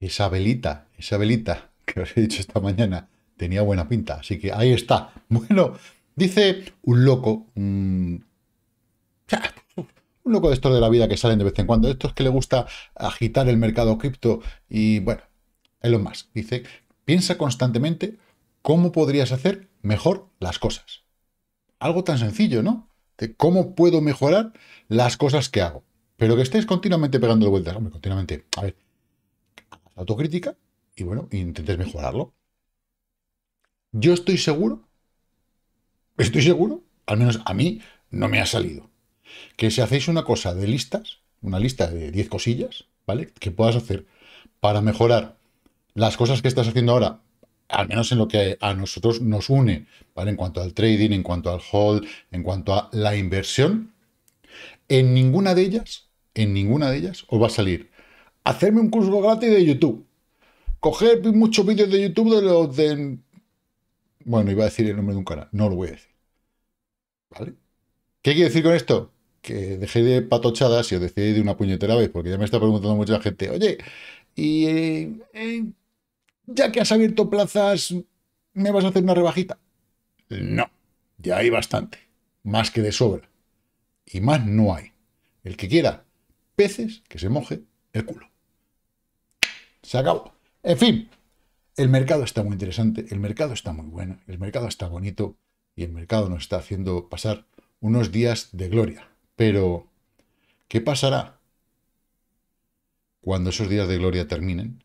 esa velita, esa velita que os he dicho esta mañana, tenía buena pinta. Así que ahí está. Bueno, dice un loco, mm, un, loco de estos de la vida que salen de vez en cuando, de estos que le gusta agitar el mercado cripto y bueno, lo más. dice, piensa constantemente cómo podrías hacer mejor las cosas. Algo tan sencillo, ¿no? De cómo puedo mejorar las cosas que hago. Pero que estés continuamente pegando vueltas. Hombre, continuamente. A ver, autocrítica y bueno, intentes mejorarlo. Yo estoy seguro, estoy seguro, al menos a mí no me ha salido, que si hacéis una cosa de listas, una lista de 10 cosillas, ¿vale? Que puedas hacer para mejorar las cosas que estás haciendo ahora, al menos en lo que a nosotros nos une, ¿vale? En cuanto al trading, en cuanto al hold, en cuanto a la inversión, en ninguna de ellas, en ninguna de ellas os va a salir hacerme un curso gratis de YouTube. Coger muchos vídeos de YouTube de los de... Bueno, iba a decir el nombre de un canal, no lo voy a decir. ¿Vale? ¿Qué quiere decir con esto? Que dejé de patochadas y os de una puñetera vez, porque ya me está preguntando mucha gente, oye, y eh, eh, ya que has abierto plazas, ¿me vas a hacer una rebajita? No, ya hay bastante, más que de sobra. Y más no hay. El que quiera peces, que se moje el culo se acabó. En fin, el mercado está muy interesante, el mercado está muy bueno, el mercado está bonito y el mercado nos está haciendo pasar unos días de gloria. Pero, ¿qué pasará cuando esos días de gloria terminen?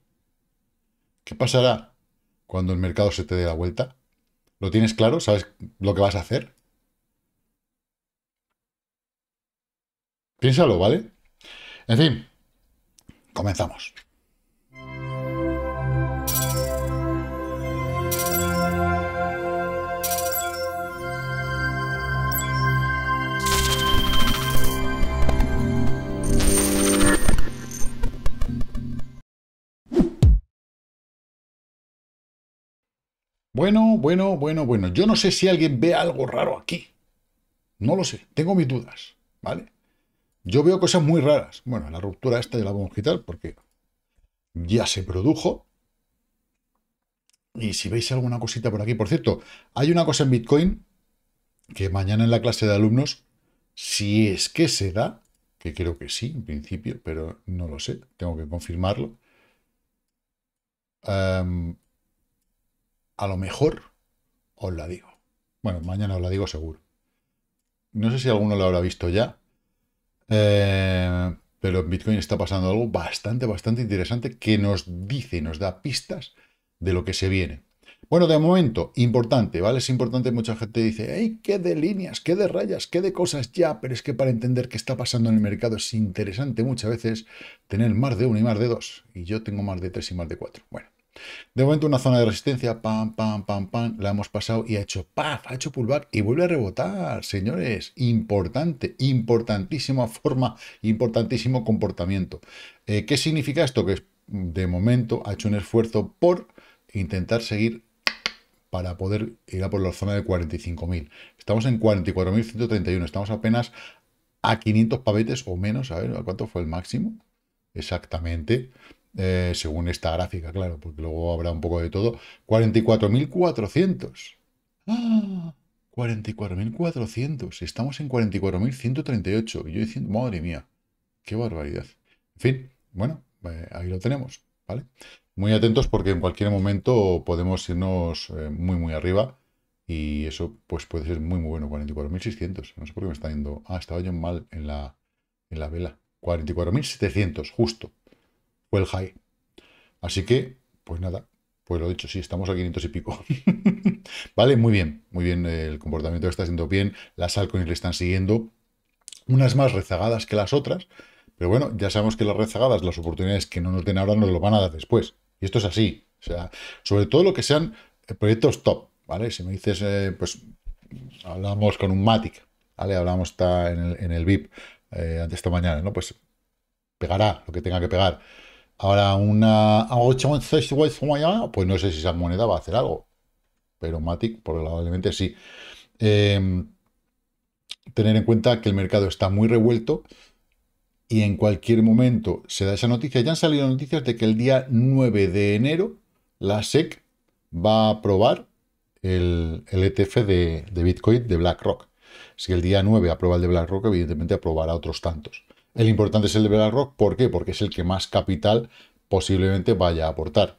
¿Qué pasará cuando el mercado se te dé la vuelta? ¿Lo tienes claro? ¿Sabes lo que vas a hacer? Piénsalo, ¿vale? En fin, comenzamos. Bueno, bueno, bueno, bueno. Yo no sé si alguien ve algo raro aquí. No lo sé. Tengo mis dudas, ¿vale? Yo veo cosas muy raras. Bueno, la ruptura esta ya la vamos a quitar porque ya se produjo. Y si veis alguna cosita por aquí, por cierto, hay una cosa en Bitcoin que mañana en la clase de alumnos, si es que se da, que creo que sí, en principio, pero no lo sé, tengo que confirmarlo. Em, a lo mejor os la digo. Bueno, mañana os la digo seguro. No sé si alguno lo habrá visto ya, eh, pero en Bitcoin está pasando algo bastante, bastante interesante que nos dice, nos da pistas de lo que se viene. Bueno, de momento, importante, ¿vale? Es importante, mucha gente dice, ¡ay, qué de líneas, qué de rayas, qué de cosas ya! Pero es que para entender qué está pasando en el mercado es interesante muchas veces tener más de uno y más de dos. Y yo tengo más de tres y más de cuatro. Bueno, de momento una zona de resistencia, pam, pam, pam, pam, la hemos pasado y ha hecho paf, ha hecho pullback y vuelve a rebotar, señores. Importante, importantísima forma, importantísimo comportamiento. Eh, ¿Qué significa esto? Que de momento ha hecho un esfuerzo por intentar seguir para poder ir a por la zona de 45.000. Estamos en 44.131, estamos apenas a 500 pavetes o menos, a ver, ¿cuánto fue el máximo? Exactamente. Eh, según esta gráfica, claro, porque luego habrá un poco de todo, 44.400. ¡Ah! 44.400. Estamos en 44.138. Y yo diciendo, madre mía, qué barbaridad. En fin, bueno, eh, ahí lo tenemos, ¿vale? Muy atentos porque en cualquier momento podemos irnos eh, muy, muy arriba. Y eso pues puede ser muy, muy bueno. 44.600. No sé por qué me está yendo... Ah, estaba yo mal en la, en la vela. 44.700, justo el high. Así que, pues nada, pues lo dicho, sí, estamos a 500 y pico. vale, muy bien, muy bien, el comportamiento está siendo bien, las altcoins le están siguiendo, unas más rezagadas que las otras, pero bueno, ya sabemos que las rezagadas, las oportunidades que no nos den ahora, nos lo van a dar después. Y esto es así, o sea, sobre todo lo que sean eh, proyectos top, ¿vale? Si me dices, eh, pues, hablamos con un Matic, ¿vale? Hablamos está en el, VIP eh, ante esta mañana, ¿no? Pues pegará lo que tenga que pegar Ahora una 8.6 pues no sé si esa moneda va a hacer algo. Pero Matic probablemente sí. Em, tener en cuenta que el mercado está muy revuelto y en cualquier momento se da esa noticia. Ya han salido noticias de que el día 9 de enero la SEC va a aprobar el, ETF e de, de, Bitcoin de BlackRock. Si el día 9 aprueba el de BlackRock, evidentemente aprobará otros tantos. El importante es el de BlackRock. ¿Por qué? Porque es el que más capital posiblemente vaya a aportar.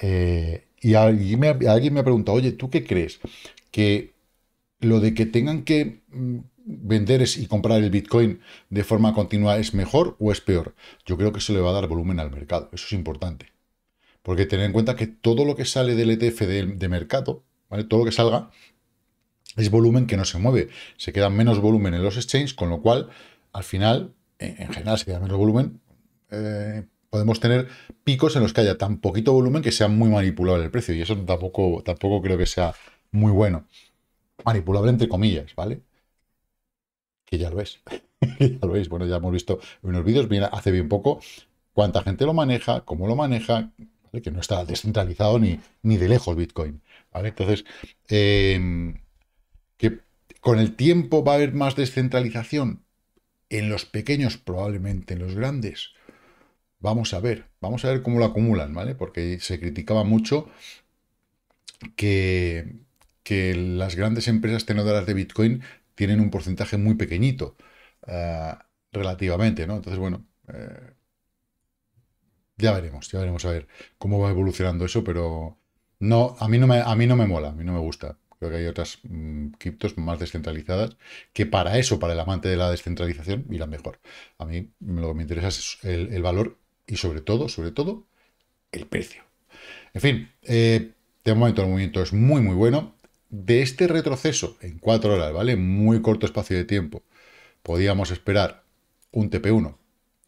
Eh, y alguien me, alguien ha preguntado, oye, ¿tú qué crees? Que lo de que tengan que mm, vender y comprar el Bitcoin de forma continua es mejor o es peor. Yo creo que eso le va a dar volumen al mercado. Eso es importante. Porque tener en cuenta que todo lo que sale del ETF de, mercado, ¿vale? todo lo que salga, es volumen que no se mueve. Se queda menos volumen en los exchanges, con lo cual, al final, en general, si hay menos volumen, eh, podemos tener picos en los que haya tan poquito volumen que sea muy manipulable el precio. Y eso tampoco, tampoco creo que sea muy bueno. Manipulable entre comillas, ¿vale? Que ya lo es. ya lo veis. Bueno, ya hemos visto en unos vídeos, Mira, hace bien poco, cuánta gente lo maneja, cómo lo maneja, que no está descentralizado ni, ni de lejos Bitcoin. ¿vale? Entonces, eh, que con el tiempo va a haber más descentralización en los pequeños, probablemente en los grandes. Vamos a ver, vamos a ver cómo lo acumulan, ¿vale? Porque se criticaba mucho que, que las grandes empresas tenedoras de Bitcoin tienen un porcentaje muy pequeñito, eh, relativamente, ¿no? Entonces, bueno, eh, ya veremos, ya veremos a ver cómo va evolucionando eso, pero no, a mí no me, a mí no me mola, a mí no me gusta que hay otras mm, criptos más descentralizadas que para eso, para el amante de la descentralización, irán mejor. A mí lo que me interesa es el, valor y sobre todo, sobre todo, el precio. En fin, eh, de momento el movimiento es muy, muy bueno. De este retroceso en cuatro horas, ¿vale? Muy corto espacio de tiempo, podíamos esperar un TP1,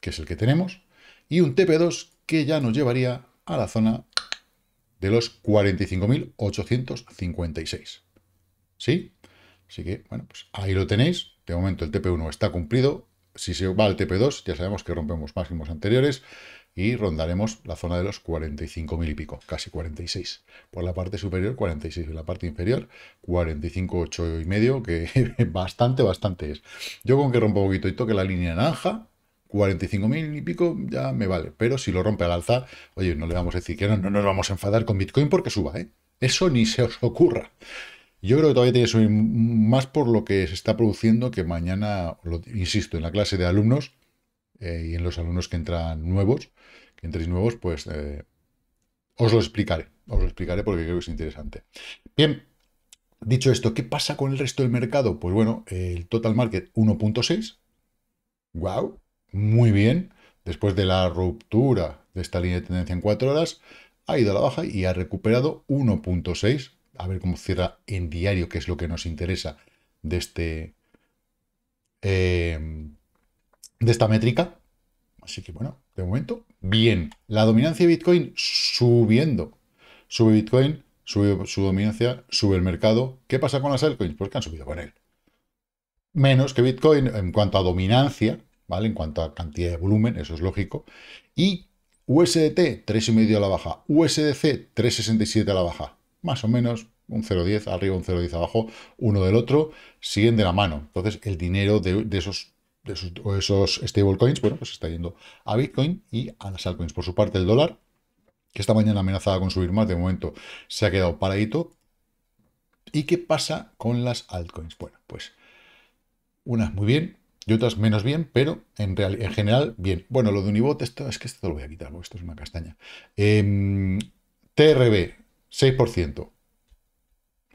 que es el que tenemos, y un TP2 que ya nos llevaría a la zona de los 45.856. ¿Sí? Así que, bueno, pues ahí lo tenéis. De momento el TP1 está cumplido. Si se va al TP2, ya sabemos que rompemos máximos anteriores y rondaremos la zona de los 45.000 y pico, casi 46. Por la parte superior, 46. Y la parte inferior, 45,8 y medio, que bastante, bastante es. Yo con que rompa un poquito y toque la línea naranja, mil y pico ya me vale. Pero si lo rompe al alza, oye, no le vamos a decir que no, no nos vamos a enfadar con Bitcoin porque suba, ¿eh? Eso ni se os ocurra. Yo creo que todavía tiene que subir más por lo que se está produciendo que mañana, insisto, en la clase de alumnos eh, y en los alumnos que entran nuevos, que entréis nuevos, pues eh, os lo explicaré, os lo explicaré porque creo que es interesante. Bien, dicho esto, ¿qué pasa con el resto del mercado? Pues bueno, el total market 1.6, wow, muy bien, después de la ruptura de esta línea de tendencia en cuatro horas, ha ido a la baja y ha recuperado 1.6, a ver cómo cierra en diario, que es lo que nos interesa de este eh, de esta métrica. Así que bueno, de momento, bien. La dominancia de Bitcoin subiendo. Sube Bitcoin, sube su dominancia, sube el mercado. ¿Qué pasa con las altcoins? Pues que han subido con él. Menos que Bitcoin en cuanto a dominancia, ¿vale? En cuanto a cantidad de volumen, eso es lógico. Y USDT, 3,5 a la baja. USDC, 3,67 a la baja más o menos un 0,10 arriba, un 0,10 abajo, uno del otro, siguen de la mano. Entonces, el dinero de, esos de esos, stablecoins, bueno, pues está yendo a Bitcoin y a las altcoins. Por su parte, el dólar, que esta mañana amenazaba con subir más, de momento se ha quedado paradito. ¿Y qué pasa con las altcoins? Bueno, pues unas muy bien y otras menos bien, pero en, en general bien. Bueno, lo de Unibot, esto, es que esto lo voy a quitar porque esto es una castaña. Em, TRB, 6%.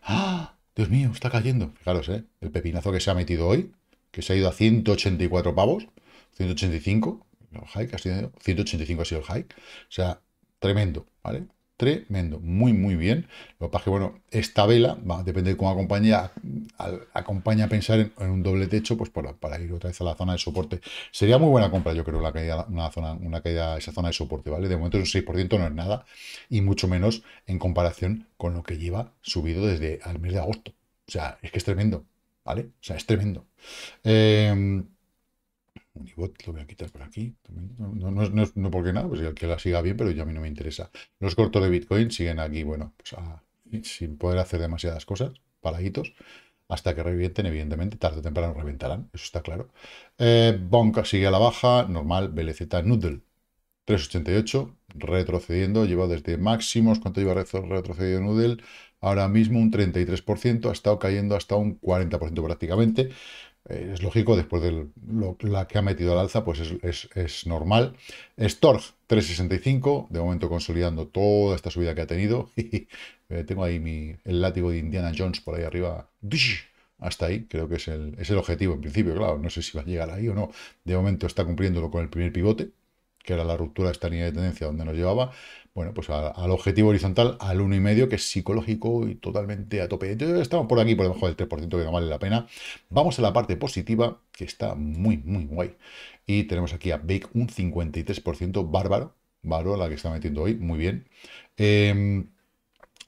¡Ah! Dios mío, está cayendo. Fijaros, ¿eh? El pepinazo que se ha metido hoy, que se ha ido a 184 pavos, 185, el 185 ha sido el hike. O sea, tremendo, ¿vale? Tremendo, muy, muy bien. Lo que pasa es que, bueno, esta vela, va, depende de cómo acompaña, acompaña a pensar en, un doble techo, pues para, para, ir otra vez a la zona de soporte. Sería muy buena compra, yo creo, la caída, una zona, una caída, esa zona de soporte, ¿vale? De momento un 6% no es nada, y mucho menos en comparación con lo que lleva subido desde el mes de agosto. O sea, es que es tremendo, ¿vale? O sea, es tremendo. Eh, lo voy a quitar por aquí. No, no, no, porque nada, pues que la siga bien, pero ya a mí no me interesa. Los cortos de Bitcoin siguen aquí, bueno, pues, ah, sin poder hacer demasiadas cosas, paladitos, hasta que revienten, evidentemente, tarde o temprano reventarán, eso está claro. Eh, sigue a la baja, normal, BLZ Noodle. 3,88, retrocediendo, lleva desde máximos, ¿cuánto lleva retrocedido Noodle? Ahora mismo un 33%, ha estado cayendo hasta un 40% prácticamente. Eh, es lógico, después de lo, la que ha metido al alza, pues es, normal. Storch 365, de momento consolidando toda esta subida que ha tenido. Eh, tengo ahí mi, el látigo de Indiana Jones por ahí arriba. Hasta ahí, creo que es el, es el objetivo en principio, claro. No sé si va a llegar ahí o no. De momento está cumpliéndolo con el primer pivote, que era la ruptura de esta línea de tendencia donde nos llevaba, bueno, pues al objetivo horizontal, al 1,5, que es psicológico y totalmente a tope. Entonces, estamos por aquí, por debajo del 3%, que no vale la pena. Vamos a la parte positiva, que está muy, muy guay. Y tenemos aquí a Bake un 53%, bárbaro, bárbaro, la que está metiendo hoy, muy bien. Em,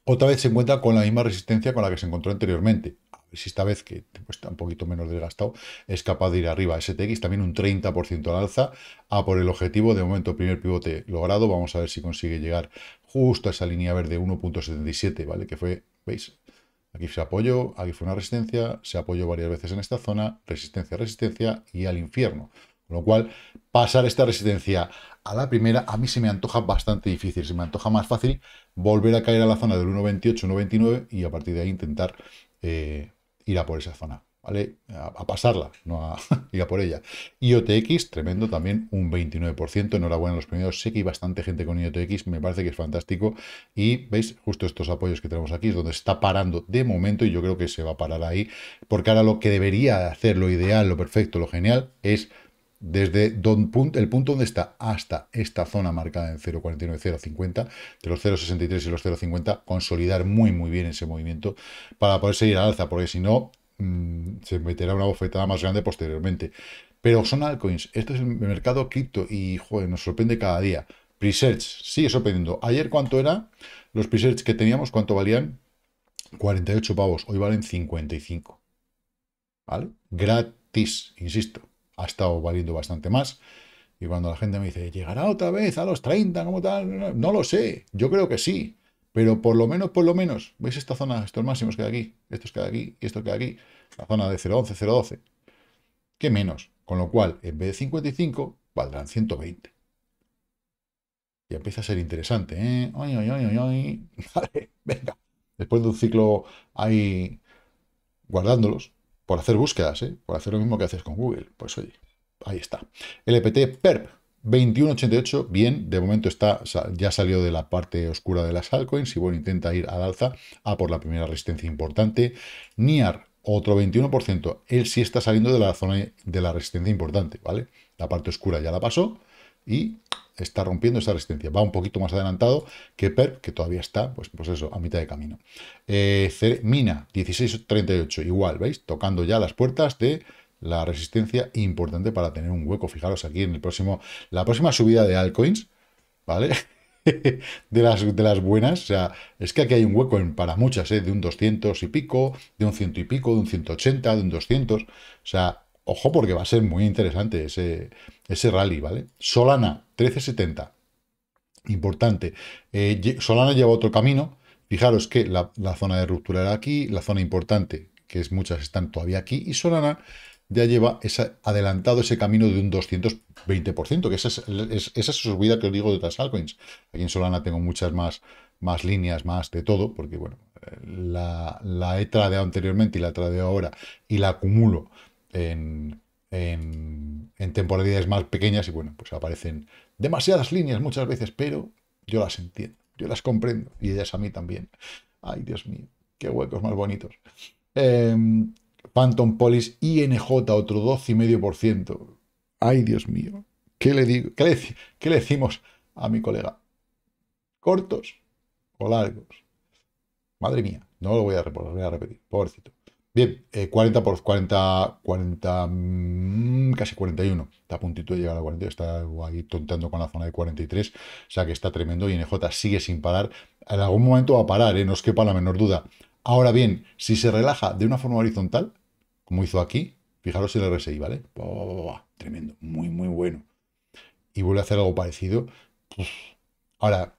otra vez se encuentra con la misma resistencia con la que se encontró anteriormente si esta vez que está un poquito menos desgastado, es capaz de ir arriba. STX también un 30% al alza a por el objetivo. De momento, primer pivote logrado. Vamos a ver si consigue llegar justo a esa línea verde 1.77, ¿vale? Que fue, ¿veis? Aquí se apoyó, aquí fue una resistencia, se apoyó varias veces en esta zona, resistencia, resistencia y al infierno. Con lo cual, pasar esta resistencia a la primera, a mí se me antoja bastante difícil, se me antoja más fácil volver a caer a la zona del 1.28, 1.29 y a partir de ahí intentar eh, ir a por esa zona, ¿vale? A, pasarla, no a ir a por ella. IOTX, tremendo también, un 29%, enhorabuena a los primeros, sé que hay bastante gente con IOTX, me parece que es fantástico, y veis, justo estos apoyos que tenemos aquí es donde está parando de momento, y yo creo que se va a parar ahí, porque ahora lo que debería hacer, lo ideal, lo perfecto, lo genial, es desde el punto donde está hasta esta zona marcada en 0,49, 0,50, de los 0,63 y los 0,50, consolidar muy, muy bien ese movimiento para poder seguir al alza, porque si no, mm, se meterá una bofetada más grande posteriormente. Pero son altcoins, Este es el mercado cripto y joder, nos sorprende cada día. Presearch sigue sorprendiendo. Ayer, ¿cuánto eran Los presearch que teníamos, ¿cuánto valían? 48 pavos, hoy valen 55. ¿Vale? Gratis, insisto ha estado valiendo bastante más. Y cuando la gente me dice, ¿llegará otra vez a los 30? como tal? No lo sé, yo creo que sí. Pero por lo menos, por lo menos, ¿veis esta zona, estos máximos que hay aquí, estos que de aquí y esto que aquí? La zona de 0.11, 0.12. ¿Qué menos? Con lo cual, en vez de 55, valdrán 120. Y empieza a ser interesante, ¿eh? venga. Después de un ciclo ahí guardándolos, por hacer búsquedas, ¿eh? por hacer lo mismo que haces con Google. Pues oye, ahí está. LPT PERP 2188, bien, de momento está, ya salió de la parte oscura de las altcoins y bueno, intenta ir al alza a por la primera resistencia importante. NIAR, otro 21%, él sí está saliendo de la zona de la resistencia importante, ¿vale? La parte oscura ya la pasó y está rompiendo esa resistencia. Va un poquito más adelantado que PERP, que todavía está, pues, pues eso, a mitad de camino. Eh, Mina, 16.38, igual, ¿veis? Tocando ya las puertas de la resistencia importante para tener un hueco. Fijaros aquí en el próximo, la próxima subida de altcoins, ¿vale? de, las, de las buenas, o sea, es que aquí hay un hueco para muchas, ¿eh? de un 200 y pico, de un ciento y pico, de un 180, de un 200, o sea, Ojo porque va a ser muy interesante ese, ese rally, ¿vale? Solana, 1370. Importante. Eh, Solana lleva otro camino. Fijaros que la, zona de ruptura era aquí, la zona importante, que es muchas, están todavía aquí, y Solana ya lleva adelantado ese camino de un 220%, que esa es, es esa subida que os digo de otras altcoins. Aquí en Solana tengo muchas más, más líneas, más de todo, porque bueno, eh, la, la he tradeado anteriormente y la tradeo ahora y la acumulo en, temporalidades más pequeñas y bueno, pues aparecen demasiadas líneas muchas veces, pero yo las entiendo, yo las comprendo y ellas a mí también. Ay, Dios mío, qué huecos más bonitos. Eh, Phantom Polis INJ, otro 12,5%. Ay, Dios mío, ¿qué le digo? ¿Qué le, le decimos a mi colega? ¿Cortos o largos? Madre mía, no lo voy a, voy a repetir, pobrecito. Bien, 40 eh, por 40, 40, mm, casi 41. Está a puntito de llegar a 40, está ahí tontando con la zona de 43. O sea que está tremendo y NJ sigue sin parar. En algún momento va a parar, ¿eh? no os quepa la menor duda. Ahora bien, si se relaja de una forma horizontal, como hizo aquí, fijaros el RSI, ¿vale? tremendo, muy, muy bueno. Y vuelve a hacer algo parecido. Ahora,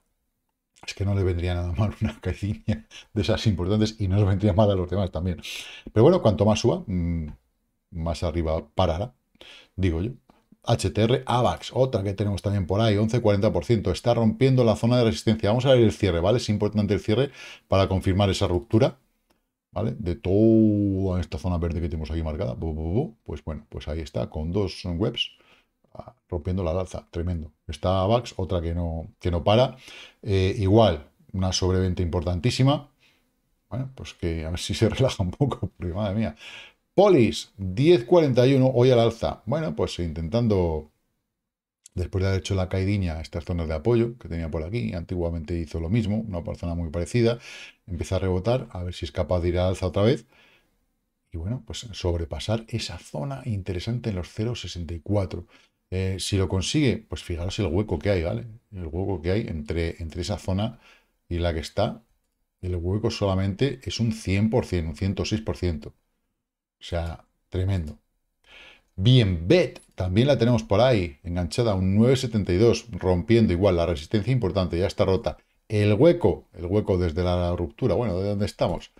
es que no le vendría nada mal una caicinia de esas importantes y no nos vendría mal a los demás también. Pero bueno, cuanto más suba, mm, más arriba parará, digo yo. HTR AVAX, otra que tenemos también por ahí, 11,40%. Está rompiendo la zona de resistencia. Vamos a ver el cierre, ¿vale? Es importante el cierre para confirmar esa ruptura, ¿vale? De toda esta zona verde que tenemos aquí marcada. Pues bueno, pues ahí está, con dos webs rompiendo la alza, tremendo. Está VAX, otra que no, que no para. Eh, igual, una sobreventa importantísima. Bueno, pues que a ver si se relaja un poco, porque madre mía. Polis, 10.41, hoy al alza. Bueno, pues intentando, después de haber hecho la caidiña, estas zonas de apoyo que tenía por aquí, antiguamente hizo lo mismo, una zona muy parecida, empieza a rebotar, a ver si es capaz de ir al alza otra vez. Y bueno, pues sobrepasar esa zona interesante en los 0.64. Eh, si lo consigue, pues fijaros el hueco que hay, ¿vale? El hueco que hay entre, entre esa zona y la que está. El hueco solamente es un 100%, un 106%. O sea, tremendo. Bien, Bet también la tenemos por ahí, enganchada a un 9,72, rompiendo igual la resistencia importante, ya está rota. El hueco, el hueco desde la ruptura, bueno, de dónde estamos,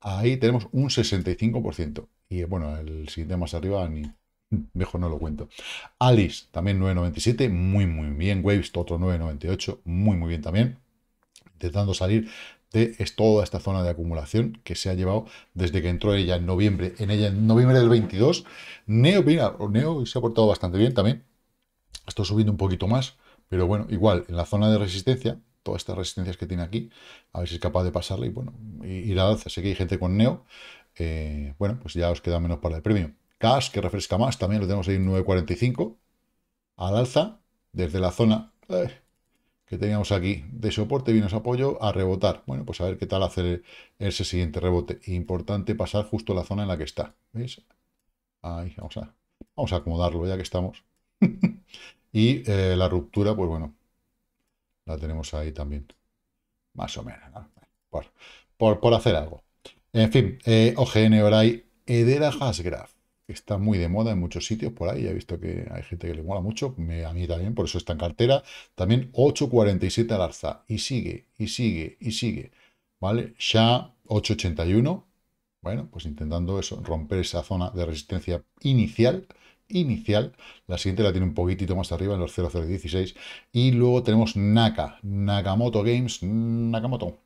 ahí tenemos un 65%. Y bueno, el siguiente más arriba ni, mejor no lo cuento. Alice, también 9.97, muy, muy bien. Waves, otro 9.98, muy, muy bien también. Intentando salir de toda esta zona de acumulación que se ha llevado desde que entró ella en noviembre, en ella en noviembre del 22. Neo, mira, Neo se ha portado bastante bien también. Está subiendo un poquito más, pero bueno, igual, en la zona de resistencia, todas estas resistencias que tiene aquí, a ver si es capaz de pasarla y bueno, y la alza. Sé que hay gente con Neo, eh, bueno, pues ya os queda menos para el premio. Cash, que refresca más, también lo tenemos ahí en 9.45 al alza, desde la zona eh, que teníamos aquí de soporte, vino nos apoyo a rebotar. Bueno, pues a ver qué tal hacer ese siguiente rebote. Importante pasar justo la zona en la que está. ¿Veis? Ahí, vamos a, vamos a acomodarlo ya que estamos. y eh, la ruptura, pues bueno, la tenemos ahí también. Más o menos, por, por, hacer algo. En fin, eh, OGN, ORAI. Edera Hasgraf está muy de moda en muchos sitios por ahí. He visto que hay gente que le mola mucho, me, a mí también, por eso está en cartera. También 8.47 al alza y sigue, y sigue, y sigue. ¿Vale? Ya 8.81. Bueno, pues intentando eso, romper esa zona de resistencia inicial. Inicial, la siguiente la tiene un poquitito más arriba en los 0016. Y luego tenemos Naka, Nakamoto Games, Nakamoto,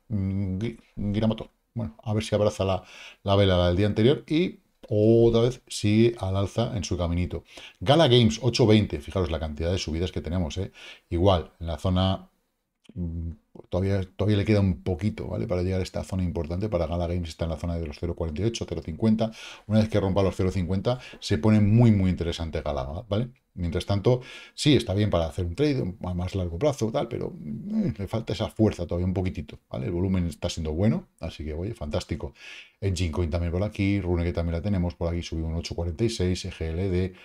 Giramoto. Bueno, a ver si abraza la, la vela del día anterior y otra vez sigue al alza en su caminito. Gala Games 820, fijaros la cantidad de subidas que tenemos, ¿eh? Igual, en la zona mm, todavía, todavía le queda un poquito, ¿vale? Para llegar a esta zona importante, para Gala Games está en la zona de los 0.48, 0.50. Una vez que rompa los 0.50, se pone muy, muy interesante Gala, ¿vale? Mientras tanto, sí, está bien para hacer un trade a más largo plazo, tal, pero eh, le falta esa fuerza todavía un poquitito, ¿vale? El volumen está siendo bueno, así que, oye, fantástico. En coin también por aquí, Rune que también la tenemos, por aquí subimos un 8.46, EGLD,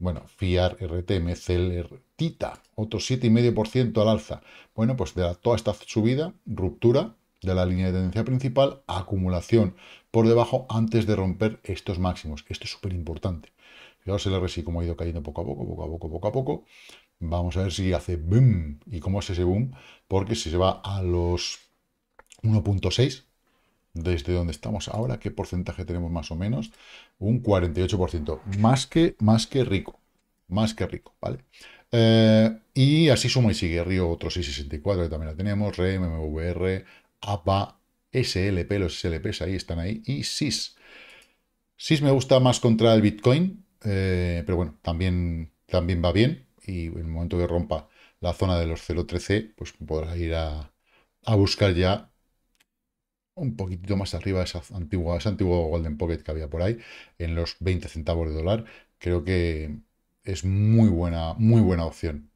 bueno, FIAR, RTM, CELER, TITA, otro 7,5% al alza. Bueno, pues de toda esta subida, ruptura, de la línea de tendencia principal, acumulación por debajo antes de romper estos máximos. Esto es súper importante. Fijaos el RSI como ha ido cayendo poco a poco, poco a poco, poco a poco. Vamos a ver si hace boom. ¿Y cómo es ese boom? Porque si se va a los 1.6, desde donde estamos ahora, ¿qué porcentaje tenemos más o menos? Un 48%. Más que, más que rico. Más que rico, ¿vale? Eh, y así suma y sigue. Río otro 664, que también la tenemos. REM, MVR, APA, SLP, los SLPs ahí están ahí. Y SIS. SIS me gusta más contra el Bitcoin, eh, pero bueno, también, también va bien y en el momento que rompa la zona de los 0.13, pues podrás ir a, buscar ya un poquitito más arriba esa antigua, ese antiguo Golden Pocket que había por ahí, en los 20 centavos de dólar. Creo que es muy buena, muy buena opción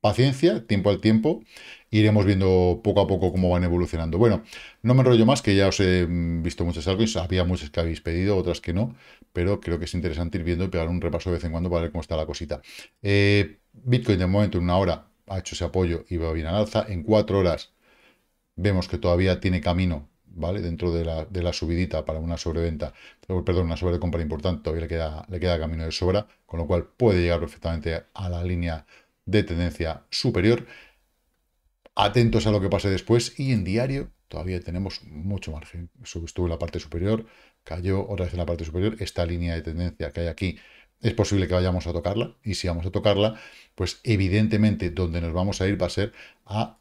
paciencia, tiempo al tiempo, iremos viendo poco a poco cómo van evolucionando. Bueno, no me enrollo más, que ya os he visto muchas altcoins, había muchas que habéis pedido, otras que no, pero creo que es interesante ir viendo y pegar un repaso de vez en cuando para ver cómo está la cosita. Eh, Bitcoin de momento en una hora ha hecho ese apoyo y va bien al alza, en cuatro horas vemos que todavía tiene camino ¿vale? Dentro de la, subidita para una sobreventa, perdón, una sobrecompra importante, todavía le queda, le queda camino de sobra, con lo cual puede llegar perfectamente a la línea de tendencia superior. Atentos a lo que pase después y en diario todavía tenemos mucho margen. Estuvo en la parte superior, cayó otra vez en la parte superior. Esta línea de tendencia que hay aquí es posible que vayamos a tocarla y si vamos a tocarla, pues evidentemente donde nos vamos a ir va a ser a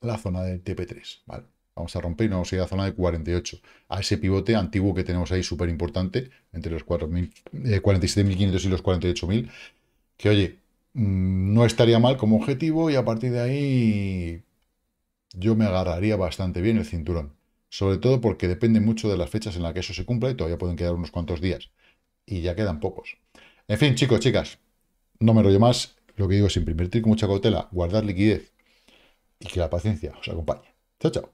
la zona del TP3, ¿vale? Vamos a romper y nos vamos a ir a la zona de 48, a ese pivote antiguo que tenemos ahí súper importante, entre los 47.500 eh, y los 48.000, que oye, Mm, no estaría mal como objetivo y a partir de ahí yo me agarraría bastante bien el cinturón. Sobre todo porque depende mucho de las fechas en las que eso se cumpla y todavía pueden quedar unos cuantos días. Y ya quedan pocos. En fin, chicos, chicas, no me rollo más. Lo que digo es invertir con mucha cautela, guardar liquidez y que la paciencia os acompañe. Chao, chao.